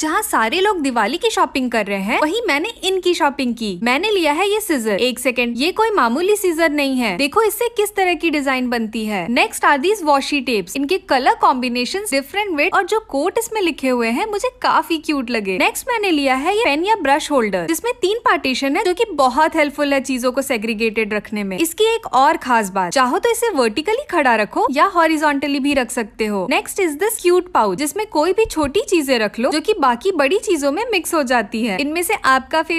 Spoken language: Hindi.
जहाँ सारे लोग दिवाली की शॉपिंग कर रहे हैं वहीं मैंने इनकी शॉपिंग की मैंने लिया है ये सीजर एक सेकेंड ये कोई मामूली सीजर नहीं है देखो इससे किस तरह की डिजाइन बनती है next are these washi tapes इनके कलर कॉम्बिनेशन डिफरेंट वेट और जो कोट इसमें लिखे हुए हैं मुझे काफी क्यूट लगे नेक्स्ट मैंने लिया है ये पेन या ब्रश होल्डर जिसमें तीन पार्टीशन है जो की बहुत हेल्पफुल है चीजों को सेग्रीगेटेड रखने में इसकी एक और खास बात चाहो तो इसे वर्टिकली खड़ा रखो या हॉरिजोंटली भी रख सकते हो next is this cute pouch जिसमें कोई भी छोटी चीजें रख लो जो की बाकी बड़ी चीजों में मिक्स हो जाती है इनमें से आपका फेवरेट